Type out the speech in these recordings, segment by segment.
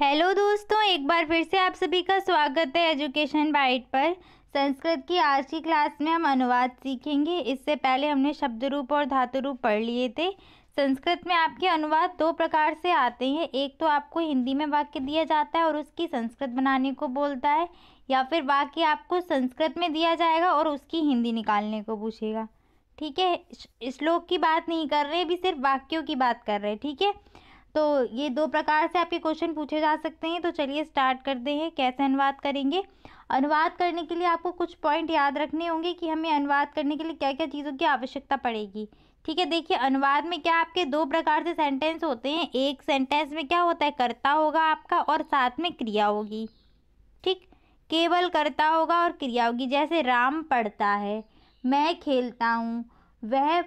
hello दोस्तों एक बार फिर से आप सभी का स्वागत है एजुकेशन बाइट पर संस्कृत की आज की क्लास में हम अनुवाद सीखेंगे इससे पहले हमने शब्द रूप और धातु रूप पढ़ लिए थे संस्कृत में आपके अनुवाद दो प्रकार से आते हैं एक तो आपको हिंदी में वाक्य दिया जाता है और उसकी संस्कृत बनाने को बोलता है या फिर वाक्य आपको संस्कृत में दिया जाएगा और उसकी हिंदी निकालने को पूछेगा ठीक है श्लोक की बात नहीं कर रहे अभी सिर्फ वाक्यों की बात कर रहे हैं ठीक है तो ये दो प्रकार से आपके क्वेश्चन पूछे जा सकते हैं तो चलिए स्टार्ट करते हैं कैसे अनुवाद करेंगे अनुवाद करने के लिए आपको कुछ पॉइंट याद रखने होंगे कि हमें अनुवाद करने के लिए क्या क्या चीज़ों की आवश्यकता पड़ेगी ठीक है देखिए अनुवाद में क्या आपके दो प्रकार से सेंटेंस होते हैं एक सेंटेंस में क्या होता है कर्ता होगा आपका और साथ में क्रिया होगी ठीक केवल कर्ता होगा और क्रिया होगी जैसे राम पढ़ता है मैं खेलता हूँ वह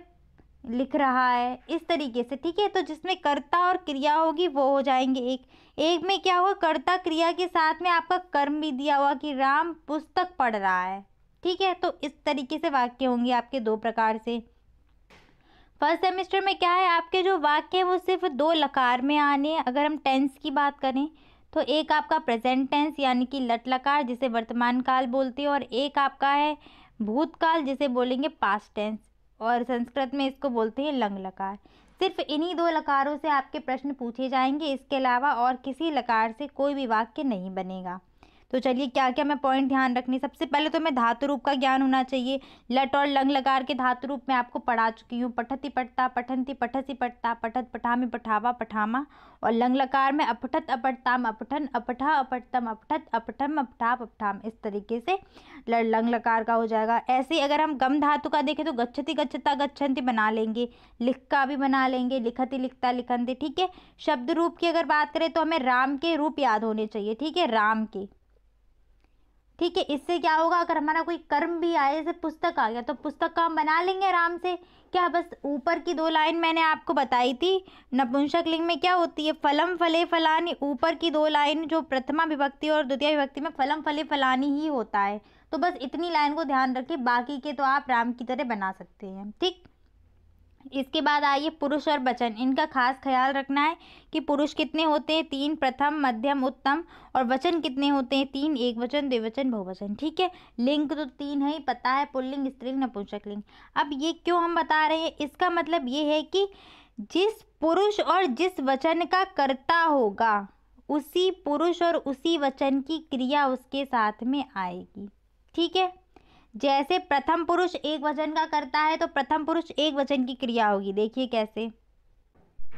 लिख रहा है इस तरीके से ठीक है तो जिसमें कर्ता और क्रिया होगी वो हो जाएंगे एक एक में क्या हुआ कर्ता क्रिया के साथ में आपका कर्म भी दिया हुआ कि राम पुस्तक पढ़ रहा है ठीक है तो इस तरीके से वाक्य होंगे आपके दो प्रकार से फर्स्ट सेमेस्टर में क्या है आपके जो वाक्य हैं वो सिर्फ दो लकार में आने अगर हम टेंस की बात करें तो एक आपका प्रेजेंट टेंस यानी कि लट लकार जिसे वर्तमान काल बोलते हैं और एक आपका है भूतकाल जिसे बोलेंगे पास्ट टेंस और संस्कृत में इसको बोलते हैं लंग लकार सिर्फ इन्हीं दो लकारों से आपके प्रश्न पूछे जाएंगे इसके अलावा और किसी लकार से कोई भी वाक्य नहीं बनेगा तो चलिए क्या क्या मैं पॉइंट ध्यान रखनी सबसे पहले तो मैं धातु रूप का ज्ञान होना चाहिए लट और लंग लगार के धातु रूप में आपको पढ़ा चुकी हूँ पठती पटता पठनती पठसी पटता पठत पठामी पठावा पठामा और लंग लकार में अपठत अपटताम अपठन अपठा अपटतम अपठत अपठम अपठा अपठाम इस तरीके से लंग लकार का हो जाएगा ऐसे ही अगर हम गम धातु का देखें तो गच्छति गच्छता गच्छन्ति बना लेंगे लिख का भी बना लेंगे लिखती लिखता लिखनती ठीक है शब्द रूप की अगर बात करें तो हमें राम के रूप याद होने चाहिए ठीक है राम के ठीक है इससे क्या होगा अगर हमारा कोई कर्म भी आए जैसे पुस्तक आ गया तो पुस्तक का हम बना लेंगे आराम से क्या बस ऊपर की दो लाइन मैंने आपको बताई थी नपुंसक लिंग में क्या होती है फलम फले फलानी ऊपर की दो लाइन जो प्रथमा विभक्ति और द्वितीय विभक्ति में फलम फले फलानी ही होता है तो बस इतनी लाइन को ध्यान रखें बाकी के तो आप राम की तरह बना सकते हैं ठीक इसके बाद आइए पुरुष और वचन इनका खास ख्याल रखना है कि पुरुष कितने होते हैं तीन प्रथम मध्यम उत्तम और वचन कितने होते हैं तीन एक वचन द्विवचन बहुवचन ठीक है लिंग तो तीन है ही पता है पुल्लिंग स्त्रीलिंग नपुंसक लिंग अब ये क्यों हम बता रहे हैं इसका मतलब ये है कि जिस पुरुष और जिस वचन का कर्ता होगा उसी पुरुष और उसी वचन की क्रिया उसके साथ में आएगी ठीक है जैसे प्रथम पुरुष एक वचन का करता है तो प्रथम पुरुष एक वचन की क्रिया होगी देखिए कैसे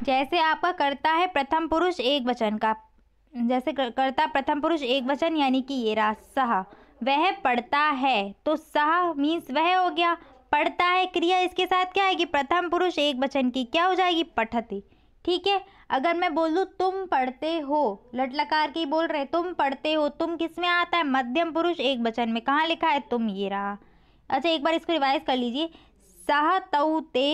जैसे आपका करता है प्रथम पुरुष एक वचन का जैसे करता प्रथम पुरुष एक वचन यानी कि ये रहा सह वह पढ़ता है तो सह मीन्स वह हो गया पढ़ता है क्रिया इसके साथ क्या आएगी प्रथम पुरुष एक वचन की क्या हो जाएगी पठती ठीक है अगर मैं बोलूँ तुम पढ़ते हो लटलकार की बोल रहे तुम पढ़ते हो तुम किस में आता है मध्यम पुरुष एक बचन में कहाँ लिखा है तुम ये रहा अच्छा एक बार इसको रिवाइज कर लीजिए सह तऊ ते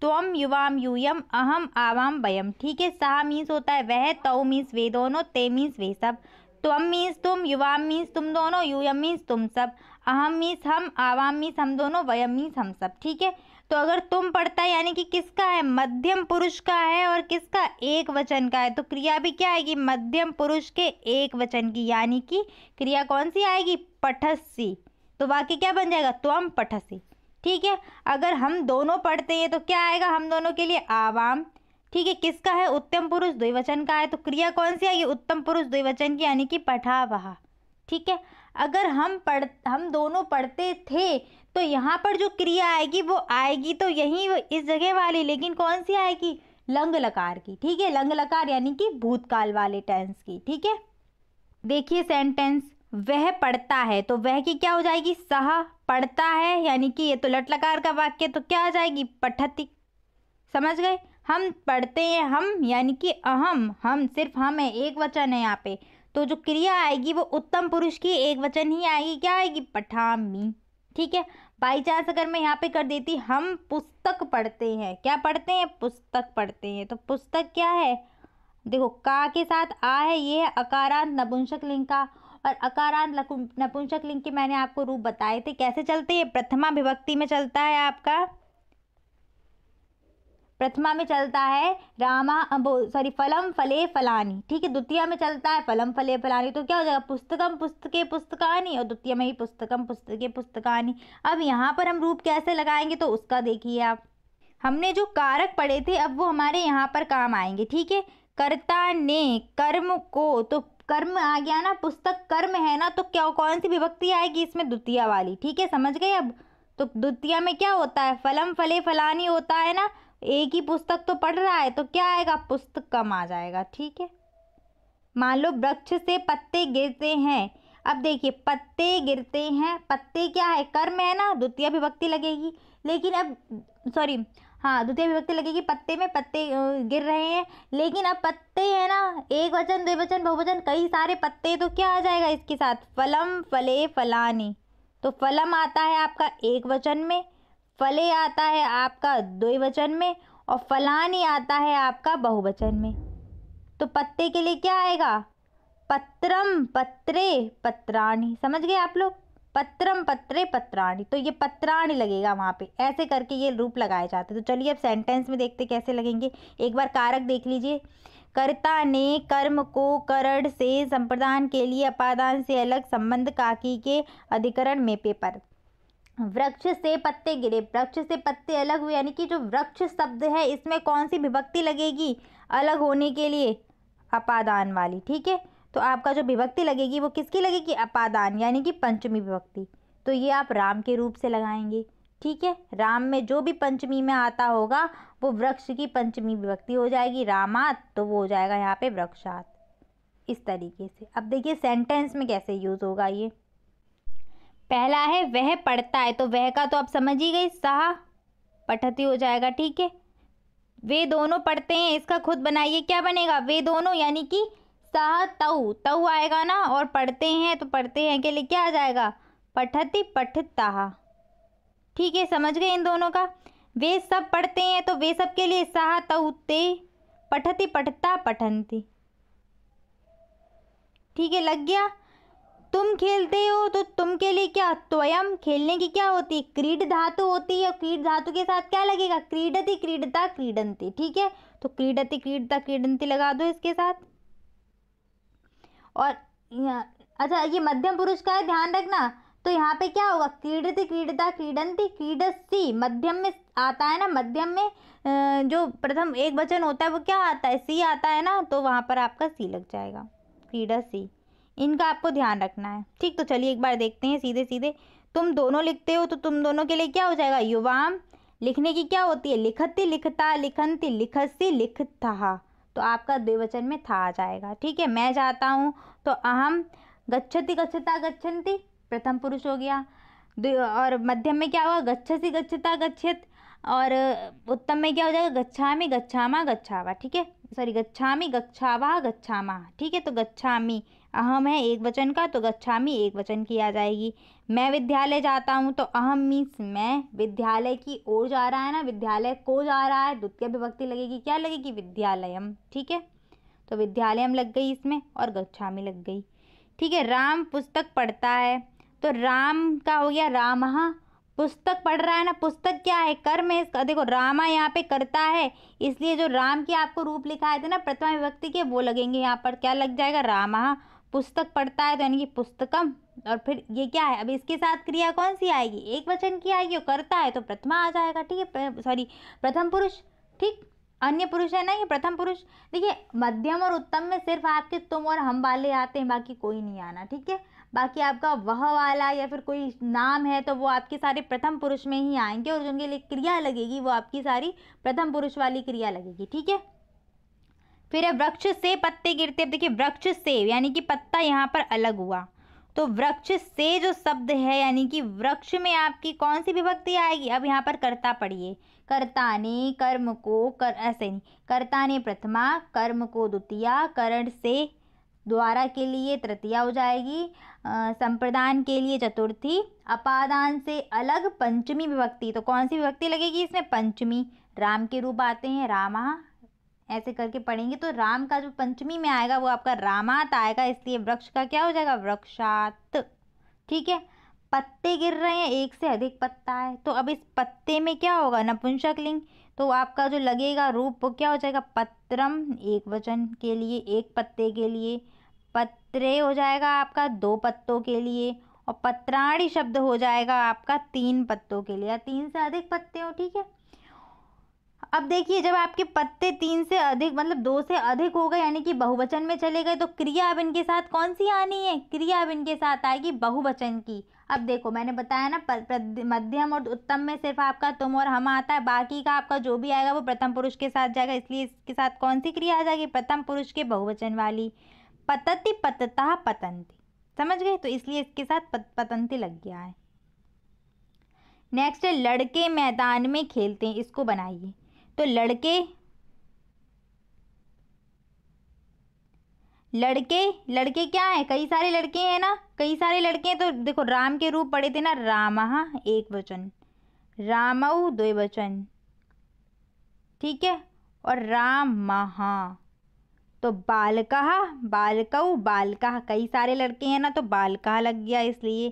त्वम युवाम यूयम अहम आवाम वयम ठीक है सह मीन्स होता है वह तऊ मीन्स वे दोनों ते मीन्स वे सब त्वम मीन्स तुम युवाम मीन्स तुम दोनों यूयम मीन्स तुम सब अहम मीन्स हम आवाम मीन्स हम दोनों वयम मीन्स हम सब ठीक है तो अगर तुम पढ़ता यानी कि किसका है मध्यम पुरुष का है और किसका एक वचन का है तो क्रिया भी क्या आएगी मध्यम पुरुष के एक वचन की यानी कि क्रिया कौन सी आएगी पठसी तो वाक्य क्या बन जाएगा त्वम पठसी ठीक है अगर हम दोनों पढ़ते हैं तो क्या आएगा हम दोनों के लिए आवाम ठीक है किसका है उत्तम पुरुष द्विवचन का है तो क्रिया कौन सी आएगी उत्तम पुरुष द्विवचन की यानी कि पठा ठीक है अगर हम पढ़ हम दोनों पढ़ते थे तो यहाँ पर जो क्रिया आएगी वो आएगी तो यहीं इस जगह वाली लेकिन कौन सी आएगी लंग लकार की ठीक है लंग लकार यानी कि भूतकाल वाले टेंस की ठीक है देखिए सेंटेंस वह पढ़ता है तो वह की क्या हो जाएगी सह पढ़ता है यानी कि ये तो लट लकार का वाक्य तो क्या आ जाएगी पठती समझ गए हम पढ़ते हैं हम यानी कि अहम हम सिर्फ हम है एक वचन है यहाँ पे तो जो क्रिया आएगी वो उत्तम पुरुष की एक वचन ही आएगी क्या आएगी पठामी ठीक है बाई चांस अगर मैं यहाँ पे कर देती हम पुस्तक पढ़ते हैं क्या पढ़ते हैं पुस्तक पढ़ते हैं तो पुस्तक क्या है देखो का के साथ आ है ये है अकारांत नपुंसक लिंग का और अकारांत नपुंसक लिंग के मैंने आपको रूप बताए थे कैसे चलते हैं प्रथमा विभक्ति में चलता है आपका प्रथमा में चलता है रामा सॉरी फलम फले फलानी ठीक है द्वितीय में चलता है फलम फले फलानी तो क्या हो जाएगा पुस्तकम पुस्तके पुस्तकानी और द्वितीय में ही पुस्तकम पुस्तके पुस्तकानी अब यहाँ पर हम रूप कैसे लगाएंगे तो उसका देखिए आप हमने जो कारक पढ़े थे अब वो हमारे यहाँ पर काम आएंगे ठीक है कर्ता ने कर्म को तो कर्म आ गया ना पुस्तक कर्म है ना तो क्या कौन सी विभक्ति आएगी इसमें द्वितीय वाली ठीक है समझ गए अब तो द्वितीय में क्या होता है फलम फले फलानी होता है ना एक ही पुस्तक तो पढ़ रहा है तो क्या आएगा पुस्तक कम आ जाएगा ठीक है मान लो वृक्ष से पत्ते गिरते हैं अब देखिए पत्ते गिरते हैं पत्ते क्या है कर्म है ना द्वितीय विभक्ति लगेगी लेकिन अब सॉरी हाँ द्वितीय विभक्ति लगेगी पत्ते में पत्ते गिर रहे हैं लेकिन अब पत्ते है ना एक वचन द्विवचन बहुवचन कई सारे पत्ते तो क्या आ जाएगा इसके साथ फलम फले फलानी तो फलम आता है आपका एक वचन में फले आता है आपका द्विवचन में और फलानी आता है आपका बहुवचन में तो पत्ते के लिए क्या आएगा पत्रम पत्रे पत्राणी समझ गए आप लोग पत्रम पत्रे पत्राणी तो ये पत्राणी लगेगा वहाँ पे ऐसे करके ये रूप लगाए जाते तो चलिए अब सेंटेंस में देखते कैसे लगेंगे एक बार कारक देख लीजिए कर्ता ने कर्म को करण से संप्रदान के लिए अपादान से अलग संबंध काकी के अधिकरण में पेपर वृक्ष से पत्ते गिरे वृक्ष से पत्ते अलग हुए यानी कि जो वृक्ष शब्द है इसमें कौन सी विभक्ति लगेगी अलग होने के लिए अपादान वाली ठीक है तो आपका जो विभक्ति लगेगी वो किसकी लगेगी अपादान यानी कि पंचमी विभक्ति तो ये आप राम के रूप से लगाएंगे ठीक है राम में जो भी पंचमी में आता होगा वो वृक्ष की पंचमी विभक्ति हो जाएगी रामात तो वो हो जाएगा यहाँ पे वृक्षात इस तरीके से अब देखिए सेंटेंस में कैसे यूज़ होगा ये पहला है वह पढ़ता है तो वह का तो आप समझ ही गए सहा पठती हो जाएगा ठीक है वे दोनों पढ़ते हैं इसका खुद बनाइए क्या बनेगा वे दोनों यानी कि सह तऊ तऊ आएगा ना और पढ़ते हैं तो पढ़ते हैं के लिए क्या आ जाएगा पठती पठता ठीक है समझ गए इन दोनों का वे सब पढ़ते हैं तो वे सब के लिए सहा तऊ ते पठती पठता पठंती ठीक है लग गया तुम खेलते हो तो तुम के लिए क्या त्वयम खेलने की क्या होती है क्रीड धातु होती है और क्रीड धातु के साथ क्या लगेगा क्रीडति क्रीडता क्रीडंती ठीक है तो क्रीडति क्रीडता क्रीडंती लगा दो इसके साथ और अच्छा ये मध्यम पुरुष का है ध्यान रखना तो यहाँ पे क्या होगा क्रीडति क्रीडता क्रीडंती क्रीडसी मध्यम में आता है ना मध्यम में जो प्रथम एक वचन होता है वो क्या आता है सी आता है ना तो वहाँ पर आपका सी लग जाएगा क्रीडसी इनका आपको ध्यान रखना है ठीक तो चलिए एक बार देखते हैं सीधे सीधे तुम दोनों लिखते हो तो तुम दोनों के लिए क्या हो जाएगा युवाम लिखने की क्या होती है लिखती लिखता लिखनती लिखसी लिखता तो आपका द्विवचन में था आ जाएगा ठीक है मैं जाता हूँ तो अहम गच्छति गच्छता गच्छन्ति प्रथम पुरुष हो गया और मध्यम में क्या हुआ गच्छसी गच्छता गच्छत और उत्तम में क्या हो जाएगा गच्छामी गच्छामा गच्छावा ठीक है सॉरी गच्छामी गच्छावा गच्छामा ठीक है तो गच्छामी अहम है एक वचन का तो गच्छामी एक वचन की आ जाएगी मैं विद्यालय जाता हूँ तो अहम मीन्स मैं विद्यालय की ओर जा रहा है ना विद्यालय को जा रहा है द्वितीय विभक्ति लगेगी क्या लगेगी विद्यालयम ठीक है तो विद्यालयम लग गई इसमें और गच्छामी लग गई ठीक है राम पुस्तक पढ़ता है तो राम का हो गया रामहा पुस्तक पढ़ रहा है ना पुस्तक क्या है कर्म है इसका देखो रामा यहाँ पे करता है इसलिए जो राम की आपको रूप लिखा है ना प्रथमा विभक्ति के वो लगेंगे यहाँ पर क्या लग जाएगा रामा पुस्तक पढ़ता है तो यानी कि पुस्तकम और फिर ये क्या है अब इसके साथ क्रिया कौन सी आएगी एक वचन की आएगी और करता है तो प्रथमा आ जाएगा ठीक है सॉरी प्रथम पुरुष ठीक अन्य पुरुष है ना ये प्रथम पुरुष देखिए मध्यम और उत्तम में सिर्फ आपके तुम और हम वाले आते हैं बाकी कोई नहीं आना ठीक है बाकी आपका वह वाला या फिर कोई नाम है तो वो आपके सारे प्रथम पुरुष में ही आएंगे और जिनके लिए क्रिया लगेगी वो आपकी सारी प्रथम पुरुष वाली क्रिया लगेगी ठीक है फिर वृक्ष से पत्ते गिरते अब देखिए वृक्ष से यानी कि पत्ता यहाँ पर अलग हुआ तो वृक्ष से जो शब्द है यानी कि वृक्ष में आपकी कौन सी विभक्ति आएगी अब यहाँ पर कर्ता पढ़िए कर्ता ने कर्म को कर ऐसे नहीं कर्ता ने प्रथमा कर्म को द्वितीया करण से द्वारा के लिए तृतीया हो जाएगी संप्रदान के लिए चतुर्थी अपादान से अलग पंचमी विभक्ति तो कौन सी विभक्ति लगेगी इसमें पंचमी राम के रूप आते हैं रामा ऐसे करके पढ़ेंगे तो राम का जो पंचमी में आएगा वो आपका रामात आएगा इसलिए वृक्ष का क्या हो जाएगा वृक्षात ठीक है पत्ते गिर रहे हैं एक से अधिक पत्ता है तो अब इस पत्ते में क्या होगा नपुंसक लिंग तो आपका जो लगेगा रूप वो क्या हो जाएगा पत्रम एक वचन के लिए एक पत्ते के लिए पत्रे हो जाएगा आपका दो पत्तों के लिए और पत्राणी शब्द हो जाएगा आपका तीन पत्तों के लिए या तीन से अधिक पत्ते हो ठीक है अब देखिए जब आपके पत्ते तीन से अधिक मतलब दो से अधिक हो गए यानी कि बहुवचन में चले गए तो क्रिया अब इनके साथ कौन सी आनी है क्रिया अब इनके साथ आएगी बहुवचन की अब देखो मैंने बताया ना मध्यम और उत्तम में सिर्फ आपका तुम और हम आता है बाकी का आपका जो भी आएगा वो प्रथम पुरुष के साथ जाएगा इसलिए इसके साथ कौन सी क्रिया आ जाएगी प्रथम पुरुष के बहुवचन वाली पतति पतता पतंती समझ गए तो इसलिए इसके साथ पत, पतंती लग गया है नेक्स्ट लड़के मैदान में खेलते हैं इसको बनाइए तो लड़के लड़के लड़के क्या है कई सारे लड़के हैं ना कई सारे लड़के हैं तो देखो राम के रूप पड़े थे ना राम हाँ, एक वचन रामऊ दो वचन ठीक है और राम महा तो बालकहा बालकऊ बालकहा कई सारे लड़के हैं ना तो बालकहा लग गया इसलिए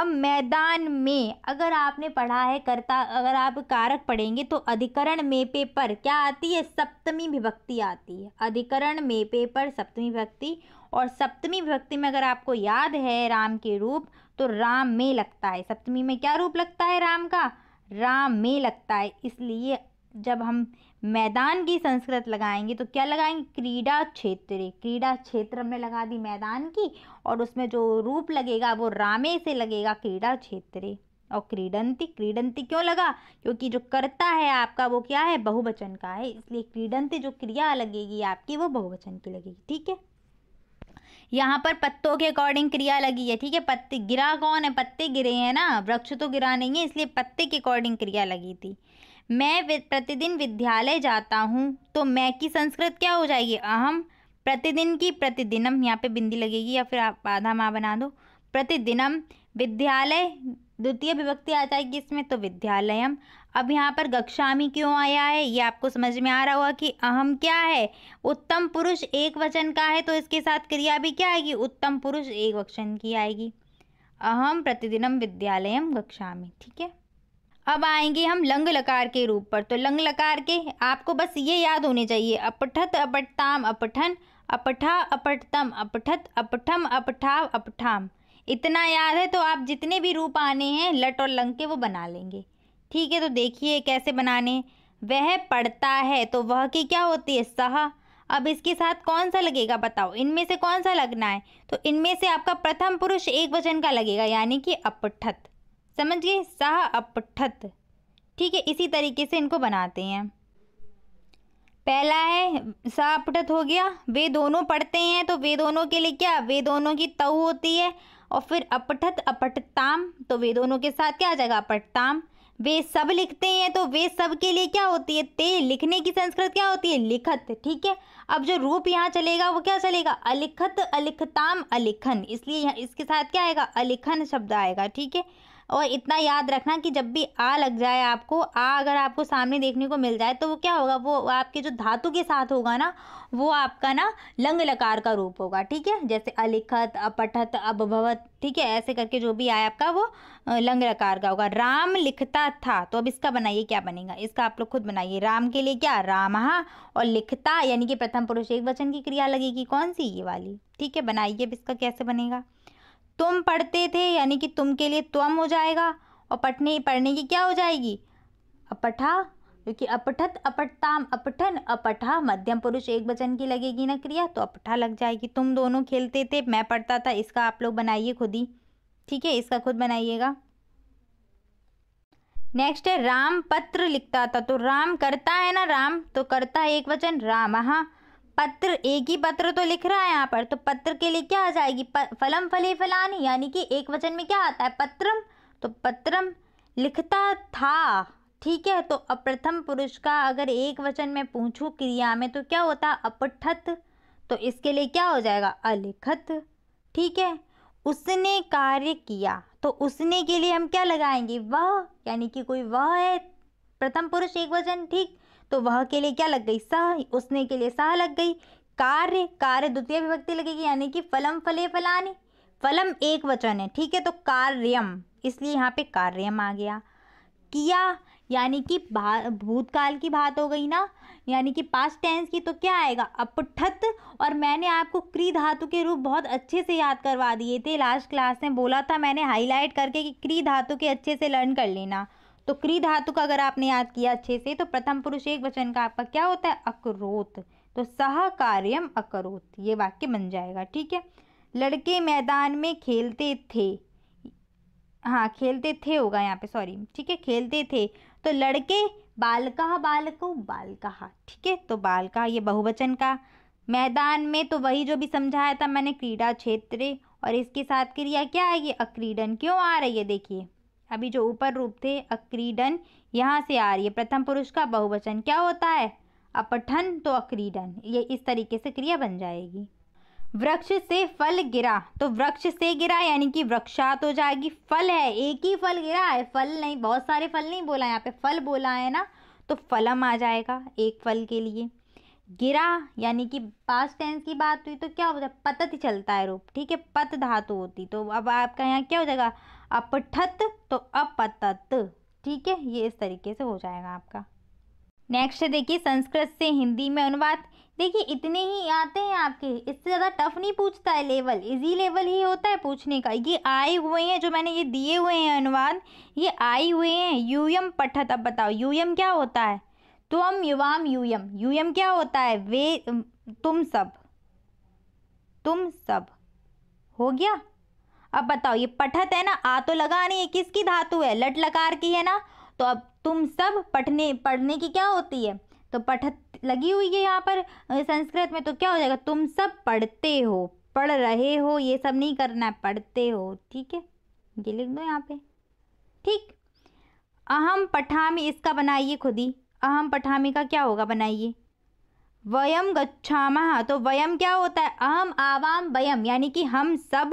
अब मैदान में अगर आपने पढ़ा है कर्ता अगर आप कारक पढ़ेंगे तो अधिकरण में पर क्या आती है सप्तमी विभक्ति आती है अधिकरण में पर सप्तमी विभक्ति और सप्तमी विभक्ति में अगर आपको याद है राम के रूप तो राम में लगता है सप्तमी में क्या रूप लगता है राम का राम में लगता है इसलिए जब हम मैदान की संस्कृत लगाएंगे तो क्या लगाएंगे क्रीडा क्षेत्र क्रीडा क्षेत्र में लगा दी मैदान की और उसमें जो रूप लगेगा वो रामे से लगेगा क्रीडा क्षेत्र और क्रीडंती क्रीडंती क्यों लगा क्योंकि जो करता है आपका वो क्या है बहुवचन का है इसलिए क्रीडंती जो क्रिया लगेगी आपकी वो बहुवचन की लगेगी ठीक है यहाँ पर पत्तों के अकॉर्डिंग क्रिया लगी है ठीक है पत्ते गिरा कौन है पत्ते गिरे हैं ना वृक्ष तो गिरा नहीं है इसलिए पत्ते के अकॉर्डिंग क्रिया लगी थी मैं प्रतिदिन विद्यालय जाता हूँ तो मैं की संस्कृत क्या हो जाएगी अहम प्रतिदिन की प्रतिदिनम यहाँ पे बिंदी लगेगी या फिर आप आधा माँ बना दो प्रतिदिनम विद्यालय द्वितीय विभक्ति आ जाएगी इसमें तो विद्यालयम अब यहाँ पर गक्षामी क्यों आया है ये आपको समझ में आ रहा होगा कि अहम क्या है उत्तम पुरुष एक वचन का है तो इसके साथ क्रिया भी क्या आएगी उत्तम पुरुष एक वचन की आएगी अहम प्रतिदिनम विद्यालयम गक्षामी ठीक है अब आएंगे हम लंग लकार के रूप पर तो लंग लकार के आपको बस ये याद होने चाहिए अपठत अपटताम अपठन अपठा अपटतम अपठत अपठम अपठाव अपठाम इतना याद है तो आप जितने भी रूप आने हैं लट और लंग के वो बना लेंगे ठीक है तो देखिए कैसे बनाने वह पढ़ता है तो वह की क्या होती है सह अब इसके साथ कौन सा लगेगा बताओ इनमें से कौन सा लगना है तो इनमें से आपका प्रथम पुरुष एक वचन का लगेगा यानी कि अपठत समझिए सह अपठत ठीक है इसी तरीके से इनको बनाते हैं पहला है अपठत हो गया वे दोनों पढ़ते हैं तो वे दोनों के लिए क्या वे दोनों की तव होती है और फिर अपठत अपटताम तो वे दोनों के साथ क्या आ जाएगा अपटताम वे सब लिखते हैं तो वे सब के लिए क्या होती है ते लिखने की संस्कृत क्या होती है लिखत ठीक है अब जो रूप यहाँ चलेगा वो क्या चलेगा अलिखत अलिखताम अलिखन इसलिए इसके साथ क्या आएगा अलिखन शब्द आएगा ठीक है और इतना याद रखना कि जब भी आ लग जाए आपको आ अगर आपको सामने देखने को मिल जाए तो वो क्या होगा वो आपके जो धातु के साथ होगा ना वो आपका ना लंग लकार का रूप होगा ठीक है जैसे अलिखत अपठत अभवत ठीक है ऐसे करके जो भी आए आपका वो लंग लकार का होगा राम लिखता था तो अब इसका बनाइए क्या बनेगा इसका आप लोग खुद बनाइए राम के लिए क्या रामहा और लिखता यानी कि प्रथम पुरुष एक वचन की क्रिया लगेगी कौन सी ये वाली ठीक है बनाइए अब इसका कैसे बनेगा तुम पढ़ते थे यानी कि तुम के लिए त्वम हो जाएगा और पढ़ने पढ़ने की क्या हो जाएगी अपठा क्योंकि अपठत अपठताम अपठन अपठा मध्यम पुरुष एक वचन की लगेगी ना क्रिया तो अपठा लग जाएगी तुम दोनों खेलते थे मैं पढ़ता था इसका आप लोग बनाइए खुद ही ठीक है इसका खुद बनाइएगा नेक्स्ट है राम पत्र लिखता था तो राम करता है ना राम तो करता है एक वचन राम हाँ पत्र एक ही पत्र तो लिख रहा है यहाँ पर तो पत्र के लिए क्या आ जाएगी फलम फले फलानी यानी कि एक वचन में क्या आता है पत्रम तो पत्रम लिखता था ठीक है तो अप्रथम पुरुष का अगर एक वचन में पूछूं क्रिया में तो क्या होता है अपठत तो इसके लिए क्या हो जाएगा अलिखत ठीक है उसने कार्य किया तो उसने के लिए हम क्या लगाएंगे वह यानी कि कोई वह है प्रथम पुरुष एक वचन ठीक तो वह के लिए क्या लग गई सह उसने के लिए सह लग गई कार्य कार्य द्वितीय विभक्ति लगेगी यानी कि फलम फले फलाने फलम एक वचन है ठीक है तो कार्यम इसलिए यहाँ पे कार्यम आ गया किया यानी कि भूतकाल की बात हो गई ना यानी कि पास्ट टेंस की तो क्या आएगा अपठत और मैंने आपको क्री धातु के रूप बहुत अच्छे से याद करवा दिए थे लास्ट क्लास में बोला था मैंने हाईलाइट करके कि क्री धातु के अच्छे से लर्न कर लेना तो क्री धातु का अगर आपने याद किया अच्छे से तो प्रथम पुरुष एक वचन का आपका क्या होता है अक्रोत तो सह कार्यम अकरोत ये वाक्य बन जाएगा ठीक है लड़के मैदान में खेलते थे हाँ खेलते थे होगा यहाँ पे सॉरी ठीक है खेलते थे तो लड़के बालका बालको बालका ठीक है तो बालका ये बहुवचन का मैदान में तो वही जो भी समझाया था मैंने क्रीडा क्षेत्र और इसके साथ क्रिया क्या है ये अक्रीडन क्यों आ रही है देखिए अभी जो ऊपर रूप थे अक्रीडन यहाँ से आ रही है प्रथम पुरुष का बहुवचन क्या होता है अपठन तो अक्रीडन ये इस तरीके से क्रिया बन जाएगी वृक्ष से फल गिरा तो वृक्ष से गिरा यानी कि वृक्षात हो जाएगी फल है एक ही फल गिरा है फल नहीं बहुत सारे फल नहीं बोला यहाँ पे फल बोला है ना तो फलम आ जाएगा एक फल के लिए गिरा यानी कि पास्ट टेंस की बात हुई तो क्या हो जाए पतत चलता है रूप ठीक है पत धातु होती तो अब आपका यहाँ क्या हो जाएगा अपठत तो अपतत ठीक है ये इस तरीके से हो जाएगा आपका नेक्स्ट देखिए संस्कृत से हिंदी में अनुवाद देखिए इतने ही आते हैं आपके इससे ज़्यादा टफ नहीं पूछता है लेवल इजी लेवल ही होता है पूछने का ये आए हुए हैं जो मैंने ये दिए हुए हैं अनुवाद ये आए हुए हैं यूयम पठत अब बताओ यूयम क्या होता है तुम युवाम यूयम यूयम क्या होता है वे तुम सब तुम सब हो गया अब बताओ ये पठत है ना आ तो लगा नहीं है किसकी धातु है लट लकार की है ना तो अब तुम सब पढ़ने पढ़ने की क्या होती है तो पठत लगी हुई है यहाँ पर संस्कृत में तो क्या हो जाएगा तुम सब पढ़ते हो पढ़ रहे हो ये सब नहीं करना है पढ़ते हो ठीक है ये लिख दो यहाँ पे ठीक अहम पठामी इसका बनाइए खुद ही अहम पठामी का क्या होगा बनाइए वयम गच्छामह तो वयम क्या होता है अहम आवाम वयम यानी कि हम सब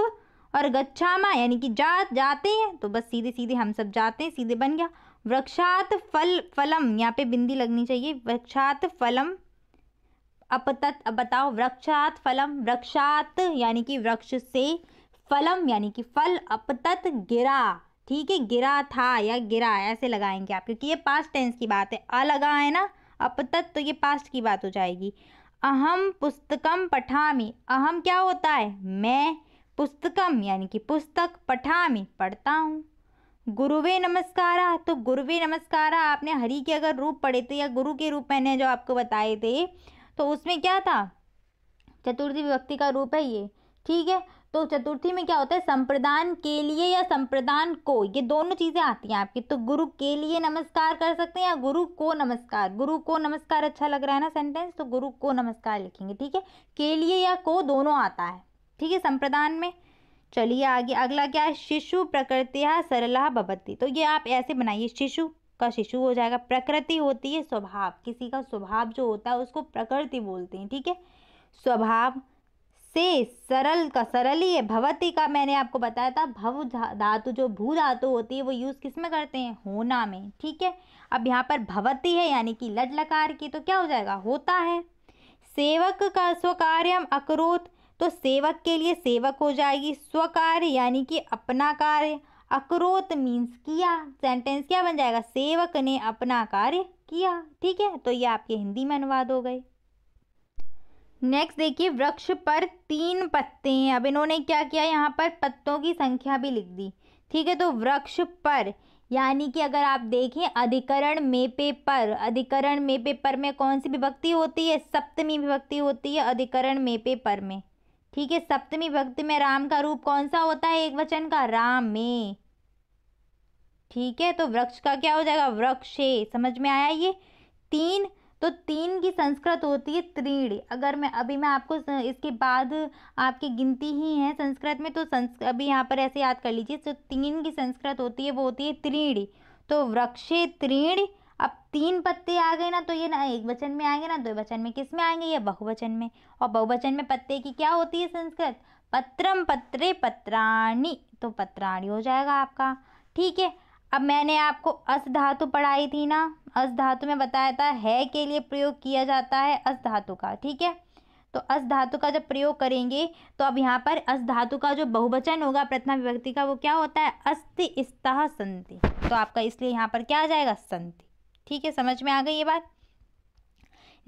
और गच्छामा यानी कि जा जाते हैं तो बस सीधे सीधे हम सब जाते हैं सीधे बन गया वृक्षात फल फलम यहाँ पे बिंदी लगनी चाहिए वृक्षात फलम अपतत अब बताओ वृक्षात फलम वृक्षात यानी कि वृक्ष से फलम यानी कि फल अपतत गिरा ठीक है गिरा था या गिरा ऐसे लगाएंगे आप क्योंकि ये पास्ट टेंस की बात है अ लगा है ना अपतत तो ये पास्ट की बात हो जाएगी अहम पुस्तकम पठामी अहम क्या होता है मैं पुस्तकम यानी कि पुस्तक पठामी पढ़ता हूँ गुरुवे नमस्कारा तो गुरुवे नमस्कारा आपने हरि के अगर रूप पढ़े थे या गुरु के रूप मैंने जो आपको बताए थे तो उसमें क्या था चतुर्थी विभक्ति का रूप है ये ठीक है तो चतुर्थी में क्या होता है संप्रदान के लिए या संप्रदान को ये दोनों चीज़ें आती हैं आपकी तो गुरु के लिए नमस्कार कर सकते हैं या गुरु को नमस्कार गुरु को नमस्कार अच्छा लग रहा है ना सेंटेंस तो गुरु को नमस्कार लिखेंगे ठीक है के लिए या को दोनों आता है ठीक है संप्रदान में चलिए आगे अगला क्या है शिशु प्रकृतिया सरला भवती तो ये आप ऐसे बनाइए शिशु का शिशु हो जाएगा प्रकृति होती है स्वभाव किसी का स्वभाव जो होता है उसको प्रकृति बोलते हैं ठीक है स्वभाव से सरल का सरल ही है भवती का मैंने आपको बताया था भव धातु जो भू धातु होती है वो यूज़ किस में करते हैं होना में ठीक है अब यहाँ पर भवती है यानी कि लट लकार की तो क्या हो जाएगा होता है सेवक का स्वकार्यम अक्रोत तो सेवक के लिए सेवक हो जाएगी स्वकार्य यानी कि अपना कार्य अक्रोत मीन्स किया सेंटेंस क्या बन जाएगा सेवक ने अपना कार्य किया ठीक है तो ये आपके हिंदी में अनुवाद हो गए नेक्स्ट देखिए वृक्ष पर तीन पत्ते हैं अब इन्होंने क्या किया यहाँ पर पत्तों की संख्या भी लिख दी ठीक है तो वृक्ष पर यानी कि अगर आप देखें अधिकरण मेपे पर अधिकरण पे पर में कौन सी विभक्ति होती है सप्तमी विभक्ति होती है अधिकरण मेपे पर में ठीक है सप्तमी भक्ति में राम का रूप कौन सा होता है एक वचन का राम में ठीक है तो वृक्ष का क्या हो जाएगा वृक्षे समझ में आया ये तीन तो तीन की संस्कृत होती है त्रीण अगर मैं अभी मैं आपको इसके बाद आपकी गिनती ही है संस्कृत में तो संस्कृत अभी यहाँ पर ऐसे याद कर लीजिए तो तीन की संस्कृत होती है वो होती है त्रीण तो वृक्षे त्रीण अब तीन पत्ते आ गए ना तो ये ना एक वचन में आएंगे ना दो वचन में किस में आएंगे ये बहुवचन में और बहुवचन में पत्ते की क्या होती है संस्कृत पत्रम पत्रे पत्राणी तो पत्राणी हो जाएगा आपका ठीक है अब मैंने आपको अस धातु पढ़ाई थी ना अस धातु में बताया था है के लिए प्रयोग किया जाता है अस धातु का ठीक है तो अस धातु का जब प्रयोग करेंगे तो अब यहाँ पर अस धातु का जो बहुवचन होगा प्रथमा विभक्ति का वो क्या होता है अस्ति स्तः संति तो आपका इसलिए यहाँ पर क्या आ जाएगा संति ठीक है समझ में आ गई ये बात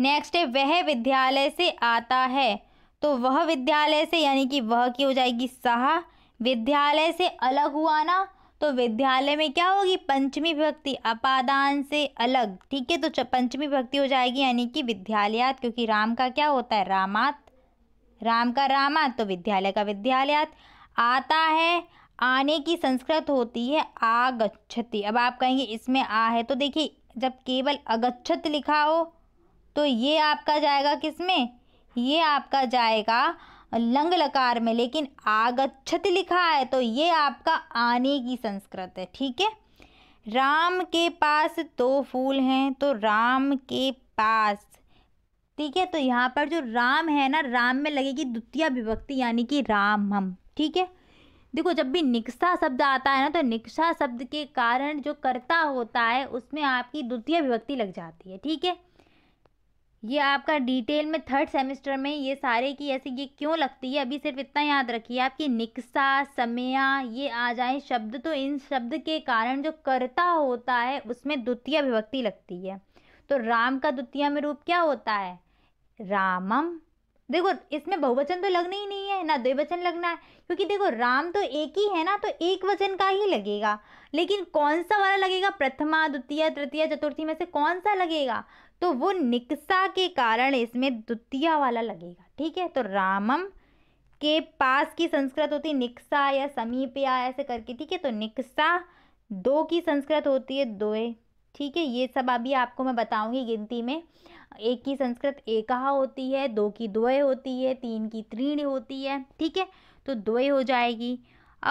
नेक्स्ट है वह विद्यालय से आता है तो वह विद्यालय से यानी कि वह की हो जाएगी सहा विद्यालय से अलग हुआ ना तो विद्यालय में क्या होगी पंचमी विभक्ति अपादान से अलग ठीक है तो पंचमी विभक्ति हो जाएगी यानी कि विद्यालयात क्योंकि राम का क्या होता है रामात राम का रामात तो विद्यालय का विद्यालयात आता है आने की संस्कृत होती है आगछती अब आप कहेंगे इसमें आ है तो देखिए जब केवल अगच्छत लिखा हो तो ये आपका जाएगा किस में ये आपका जाएगा लंग लकार में लेकिन आगच्छत लिखा है तो ये आपका आने की संस्कृत है ठीक है राम के पास दो फूल हैं तो राम के पास ठीक है तो यहाँ पर जो राम है ना राम में लगेगी द्वितीय विभक्ति यानी कि राम हम ठीक है देखो जब भी निकसा शब्द आता है ना तो निकसा शब्द के कारण जो कर्ता होता है उसमें आपकी द्वितीय विभक्ति लग जाती है ठीक है ये आपका डिटेल में थर्ड सेमेस्टर में ये सारे की ऐसे ये क्यों लगती है अभी सिर्फ इतना याद रखिए आपकी निकसा समया ये आ जाए शब्द तो इन शब्द के कारण जो कर्ता होता है उसमें द्वितीय विभक्ति लगती है तो राम का द्वितीय में रूप क्या होता है रामम देखो इसमें बहुवचन तो लगना ही नहीं है ना द्विवचन लगना है क्योंकि देखो राम तो एक ही है ना तो एक वचन का ही लगेगा लेकिन कौन सा वाला लगेगा प्रथमा द्वितीय तृतीय चतुर्थी में से कौन सा लगेगा तो वो निकसा के कारण इसमें द्वितीय वाला लगेगा ठीक है तो रामम के पास की संस्कृत होती निकसा या समीप या ऐसे करके ठीक है तो निकसा दो की संस्कृत होती है दोए ठीक है ये सब अभी आपको मैं बताऊंगी गिनती में एक की संस्कृत एका होती है दो की द्वय होती है तीन की त्रीण होती है ठीक है तो द्वय हो जाएगी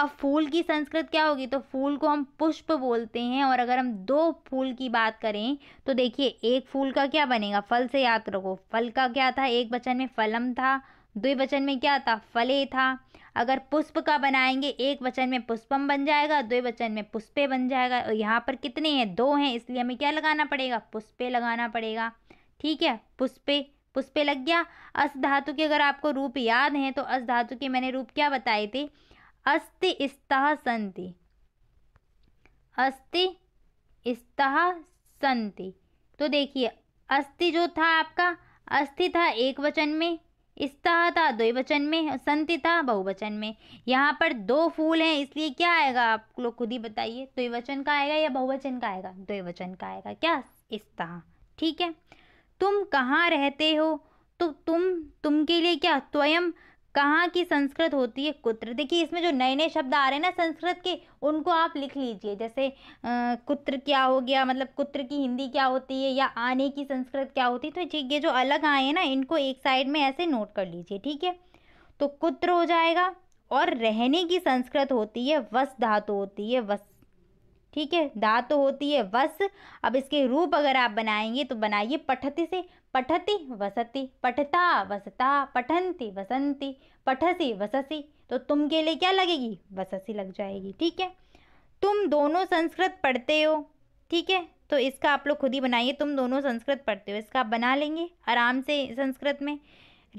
अब फूल की संस्कृत क्या होगी तो फूल को हम पुष्प बोलते हैं और अगर हम दो फूल की बात करें तो देखिए एक फूल का क्या बनेगा फल से याद रखो फल का क्या था एक वचन में फलम था द्विवचन में क्या था फले था अगर पुष्प का बनाएंगे एक वचन में पुष्पम बन जाएगा द्विवचन में पुष्पे बन जाएगा और यहाँ पर कितने हैं दो हैं इसलिए हमें क्या लगाना पड़ेगा पुष्पे लगाना पड़ेगा ठीक है पुष्पे पुष्पे लग गया अस धातु के अगर आपको रूप याद हैं तो अस धातु के मैंने रूप क्या बताए थे अस्ति स्तः संति अस्ति स्तः संति तो देखिए अस्ति जो था आपका अस्थि था एक वचन में स्तः था द्विवचन में संति था बहुवचन में यहाँ पर दो फूल हैं इसलिए क्या आएगा आप लोग खुद ही बताइए द्विवचन का आएगा या बहुवचन का आएगा द्विवचन का आएगा क्या स्तः ठीक है तुम कहाँ रहते हो तो तुम तुम के लिए क्या स्वयं कहाँ की संस्कृत होती है कुत्र देखिए इसमें जो नए नए शब्द आ रहे हैं ना संस्कृत के उनको आप लिख लीजिए जैसे आ, कुत्र क्या हो गया मतलब कुत्र की हिंदी क्या होती है या आने की संस्कृत क्या होती है तो ये जो अलग आए हैं ना इनको एक साइड में ऐसे नोट कर लीजिए ठीक है तो कुत्र हो जाएगा और रहने की संस्कृत होती है वस धातु होती है वस ठीक है तो होती है वस अब इसके रूप अगर आप बनाएंगे तो बनाइए पठति से पठति वसति पठता वसता पठंती वसंती पठसी वससी तो तुम के लिए क्या लगेगी वससी लग जाएगी ठीक है तुम दोनों संस्कृत पढ़ते हो ठीक है तो इसका आप लोग खुद ही बनाइए तुम दोनों संस्कृत पढ़ते हो इसका आप बना लेंगे आराम से संस्कृत में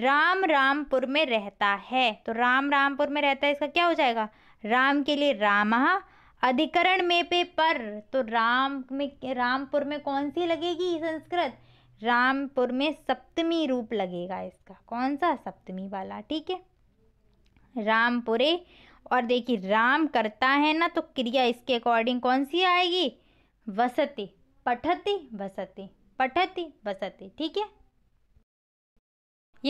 राम रामपुर में रहता है तो राम रामपुर में रहता है इसका क्या हो जाएगा राम के लिए रामहा अधिकरण में पे पर तो राम में रामपुर में कौन सी लगेगी संस्कृत रामपुर में सप्तमी रूप लगेगा इसका कौन सा सप्तमी वाला ठीक है रामपुरे और देखिए राम करता है ना तो क्रिया इसके अकॉर्डिंग कौन सी आएगी वसती पठती वसती पठती वसती ठीक है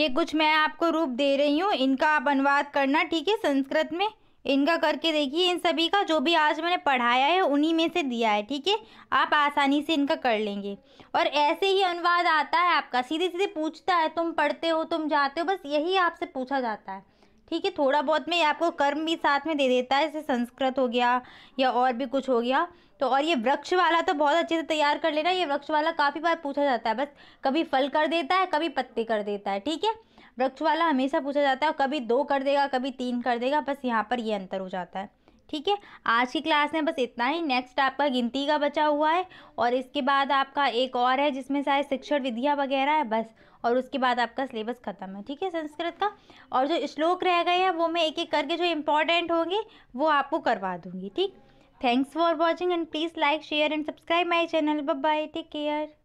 ये कुछ मैं आपको रूप दे रही हूँ इनका आप अनुवाद करना ठीक है संस्कृत में इनका करके देखिए इन सभी का जो भी आज मैंने पढ़ाया है उन्हीं में से दिया है ठीक है आप आसानी से इनका कर लेंगे और ऐसे ही अनुवाद आता है आपका सीधे सीधे पूछता है तुम पढ़ते हो तुम जाते हो बस यही आपसे पूछा जाता है ठीक है थोड़ा बहुत मैं आपको कर्म भी साथ में दे देता है जैसे संस्कृत हो गया या और भी कुछ हो गया तो और ये वृक्ष वाला तो बहुत अच्छे से तैयार कर लेना ये वृक्ष वाला काफ़ी बार पूछा जाता है बस कभी फल कर देता है कभी पत्ते कर देता है ठीक है वृक्ष वाला हमेशा पूछा जाता है कभी दो कर देगा कभी तीन कर देगा बस यहाँ पर ये अंतर हो जाता है ठीक है आज की क्लास में बस इतना ही नेक्स्ट आपका गिनती का बचा हुआ है और इसके बाद आपका एक और है जिसमें शायद शिक्षण विधियाँ वगैरह है बस और उसके बाद आपका सिलेबस ख़त्म है ठीक है संस्कृत का और जो श्लोक रह गए हैं वो मैं एक एक करके जो इम्पोर्टेंट होंगे वो आपको करवा दूँगी ठीक thanks for watching and please like share and subscribe my channel बब बाय टेक केयर